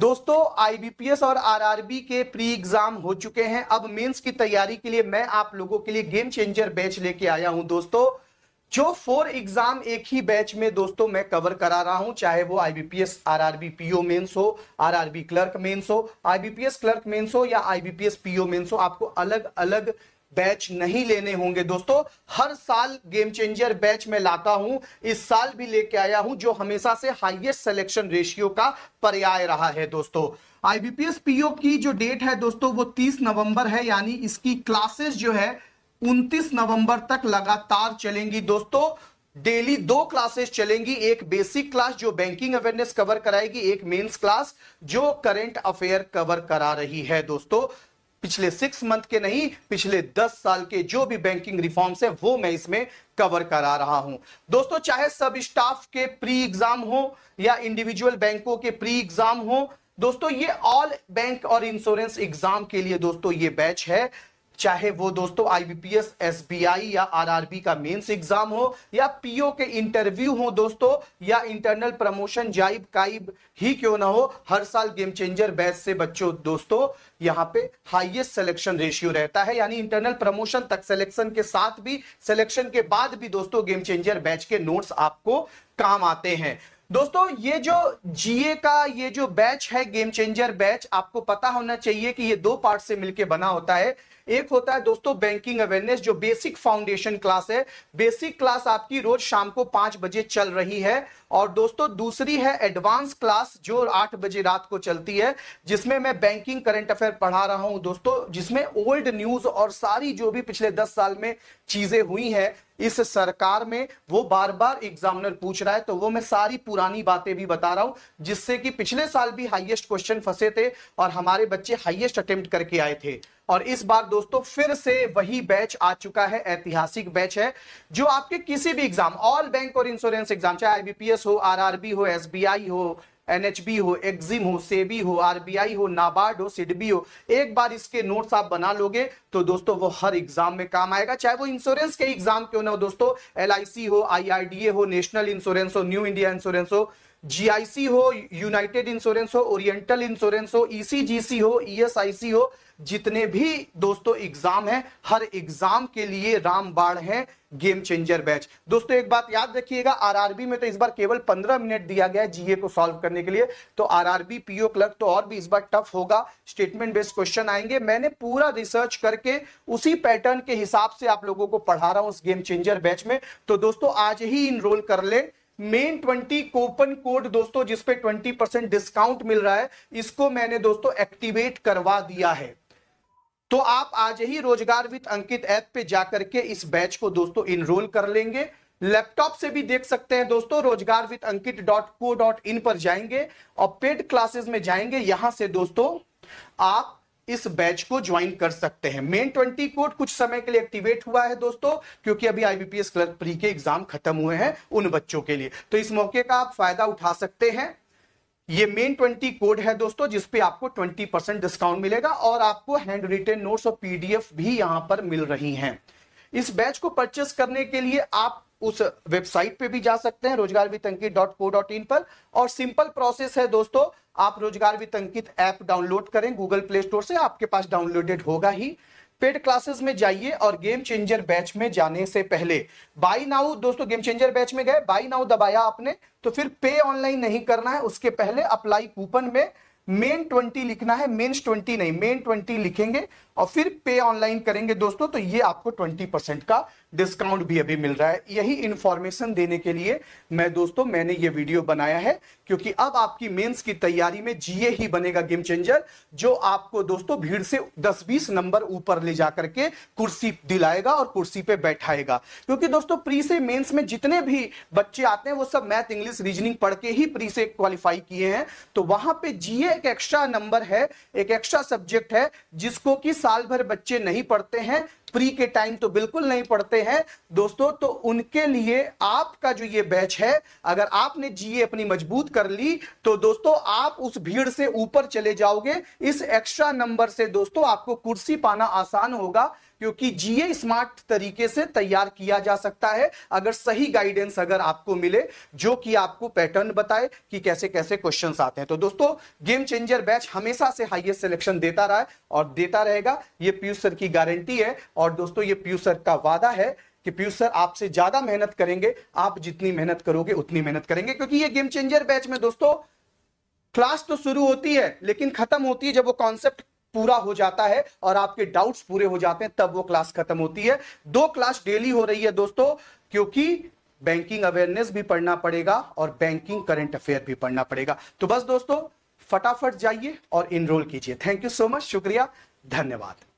दोस्तों आईबीपीएस और आरआरबी के प्री एग्जाम हो चुके हैं अब मेंस की तैयारी के लिए मैं आप लोगों के लिए गेम चेंजर बैच लेके आया हूं दोस्तों जो फोर एग्जाम एक ही बैच में दोस्तों मैं कवर करा रहा हूं चाहे वो आईबीपीएस आरआरबी पीओ मेंस हो आरआरबी क्लर्क मेंस हो आईबीपीएस क्लर्क मेंस हो या आईबीपीएस पीओ मेंस हो आपको अलग अलग बैच नहीं लेने होंगे दोस्तों हर साल गेम चेंजर बैच में लाता हूं इस साल भी लेके आया हूं जो हमेशा से हाईएस्ट सिलेक्शन रेशियो का पर्याय रहा है दोस्तों आईबीपीएस पीओ की जो डेट है दोस्तों वो 30 नवंबर है यानी इसकी क्लासेस जो है 29 नवंबर तक लगातार चलेंगी दोस्तों डेली दो क्लासेस चलेंगी एक बेसिक क्लास जो बैंकिंग अवेयरनेस कवर कराएगी एक मेंस क्लास जो करंट अफेयर कवर करा रही है दोस्तों पिछले सिक्स मंथ के नहीं पिछले दस साल के जो भी बैंकिंग रिफॉर्म्स है वो मैं इसमें कवर करा रहा हूं दोस्तों चाहे सब स्टाफ के प्री एग्जाम हो या इंडिविजुअल बैंकों के प्री एग्जाम हो दोस्तों ये ऑल बैंक और इंश्योरेंस एग्जाम के लिए दोस्तों ये बैच है चाहे वो दोस्तों आईबीपीएस एसबीआई या आरआरबी का मेंस एग्जाम हो या पीओ के इंटरव्यू हो दोस्तों या इंटरनल प्रमोशन जाइब काइब ही क्यों ना हो हर साल गेम चेंजर बैच से बच्चों दोस्तों यहाँ पे हाईएस्ट सिलेक्शन रेशियो रहता है यानी इंटरनल प्रमोशन तक सिलेक्शन के साथ भी सिलेक्शन के बाद भी दोस्तों गेम चेंजर बैच के नोट्स आपको काम आते हैं दोस्तों ये जो जीए का ये जो बैच है गेम चेंजर बैच आपको पता होना चाहिए कि ये दो पार्ट से मिलकर बना होता है एक होता है दोस्तों बैंकिंग अवेयरनेस जो बेसिक फाउंडेशन क्लास है बेसिक क्लास आपकी रोज शाम को पांच बजे चल रही है और दोस्तों दूसरी है एडवांस क्लास जो आठ बजे रात को चलती है जिसमें मैं बैंकिंग करंट अफेयर पढ़ा रहा हूं दोस्तों जिसमें ओल्ड न्यूज और सारी जो भी पिछले दस साल में चीजें हुई हैं इस सरकार में वो बार बार एग्जामिनर पूछ रहा है तो वो मैं सारी पुरानी बातें भी बता रहा हूं जिससे कि पिछले साल भी हाईएस्ट क्वेश्चन फंसे थे और हमारे बच्चे हाईएस्ट अटेम्प्ट करके आए थे और इस बार दोस्तों फिर से वही बैच आ चुका है ऐतिहासिक बैच है जो आपके किसी भी एग्जाम ऑल बैंक और इंश्योरेंस एग्जाम चाहे आईबीपीएस हो आरआरबी हो एसबीआई हो एनएचबी हो एक्सिम हो सेबी हो आरबीआई हो नाबार्ड हो सिडबी हो एक बार इसके नोट्स आप बना लोगे तो दोस्तों वो हर एग्जाम में काम आएगा चाहे वो इंश्योरेंस के एग्जाम क्यों ना हो दोस्तों एल हो आई हो नेशनल इंश्योरेंस हो न्यू इंडिया इंश्योरेंस हो जीआईसी हो यूनाइटेड इंश्योरेंस हो ओरिएंटल इंश्योरेंस हो ईसीजीसी e हो ईएसआईसी e हो जितने भी दोस्तों एग्जाम है हर एग्जाम के लिए रामबाण है गेम चेंजर बैच दोस्तों एक बात याद रखिएगा आरआरबी में तो इस बार केवल 15 मिनट दिया गया है जीए को सॉल्व करने के लिए तो आरआरबी पीओ क्लर्क तो और भी इस बार टफ होगा स्टेटमेंट बेस्ड क्वेश्चन आएंगे मैंने पूरा रिसर्च करके उसी पैटर्न के हिसाब से आप लोगों को पढ़ा रहा हूं उस गेम चेंजर बैच में तो दोस्तों आज ही इनरोल कर ले मेन ट्वेंटी कोपन कोड दोस्तों जिसपे ट्वेंटी परसेंट डिस्काउंट मिल रहा है इसको मैंने दोस्तों एक्टिवेट करवा दिया है तो आप आज ही रोजगार विद अंकित ऐप पे जाकर के इस बैच को दोस्तों इनरोल कर लेंगे लैपटॉप से भी देख सकते हैं दोस्तों Rojgar with Ankit dot co dot in पर जाएंगे और पेड क्लासेस में जाएंगे यहां से दोस्तों आप इस बैच को ज्वाइन कर सकते हैं मेन ट्वेंटी कोड कुछ समय के लिए एक्टिवेट हुआ है दोस्तों क्योंकि अभी आईबीपीएस क्लर्क प्री के एग्जाम खत्म हुए हैं उन बच्चों के लिए तो इस मौके का आप फायदा उठा सकते हैं ये मेन ट्वेंटी कोड है दोस्तों जिसपे आपको ट्वेंटी परसेंट डिस्काउंट मिलेगा और आपको हैंड रिटेन नोट्स और पीडीएफ भी यहां पर मिल रही हैं इस बैच को परचेस करने के लिए आप उस वेबसाइट पे भी जा सकते हैं रोजगार वितंकित डॉट को डॉट इन पर और सिंपल प्रोसेस है दोस्तों आप रोजगार वितंकित ऐप डाउनलोड करें गूगल प्ले स्टोर से आपके पास डाउनलोडेड होगा ही पेड क्लासेस में जाइए और गेम चेंजर बैच में जाने से पहले बाई नाउ दोस्तों गेम चेंजर बैच में गए बाई नाउ दबाया आपने तो फिर पे ऑनलाइन नहीं करना है उसके पहले अप्लाई कूपन में मेन ट्वेंटी लिखना है मेन्स ट्वेंटी नहीं मेन ट्वेंटी लिखेंगे और फिर पे ऑनलाइन करेंगे दोस्तों तो ये आपको ट्वेंटी परसेंट का डिस्काउंट भी अभी मिल रहा है यही इंफॉर्मेशन देने के लिए मैं दोस्तों मैंने ये वीडियो बनाया है क्योंकि अब आपकी मेंस की तैयारी में जीए ही बनेगा गेम चेंजर जो आपको दोस्तों भीड़ से 10-20 नंबर ऊपर ले जाकर के कुर्सी दिलाएगा और कुर्सी पे बैठाएगा क्योंकि दोस्तों प्री से मेंस में जितने भी बच्चे आते हैं वो सब मैथ इंग्लिश रीजनिंग पढ़ के ही प्री से क्वालिफाई किए हैं तो वहां पर जीए एक एक्स्ट्रा नंबर है एक एक्स्ट्रा सब्जेक्ट है जिसको कि साल भर बच्चे नहीं पढ़ते हैं फ्री के टाइम तो बिल्कुल नहीं पढ़ते हैं दोस्तों तो उनके लिए आपका जो ये बैच है अगर आपने जीए अपनी मजबूत कर ली तो दोस्तों आप उस भीड़ से ऊपर चले जाओगे इस एक्स्ट्रा नंबर से दोस्तों आपको कुर्सी पाना आसान होगा क्योंकि जीए स्मार्ट तरीके से तैयार किया जा सकता है अगर सही गाइडेंस अगर आपको मिले जो कि आपको पैटर्न बताए कि कैसे कैसे क्वेश्चन आते हैं तो दोस्तों गेम चेंजर बैच हमेशा से हाईएस्ट सिलेक्शन देता रहा है और देता रहेगा ये पीयूष सर की गारंटी है और दोस्तों ये पीयूष सर का वादा है कि पीयूष सर आपसे ज्यादा मेहनत करेंगे आप जितनी मेहनत करोगे उतनी मेहनत करेंगे क्योंकि ये गेम चेंजर बैच में दोस्तों क्लास तो शुरू होती है लेकिन खत्म होती है जब वो कॉन्सेप्ट पूरा हो जाता है और आपके डाउट्स पूरे हो जाते हैं तब वो क्लास खत्म होती है दो क्लास डेली हो रही है दोस्तों क्योंकि बैंकिंग अवेयरनेस भी पढ़ना पड़ेगा और बैंकिंग करंट अफेयर भी पढ़ना पड़ेगा तो बस दोस्तों फटाफट जाइए और इनरोल कीजिए थैंक यू सो मच शुक्रिया धन्यवाद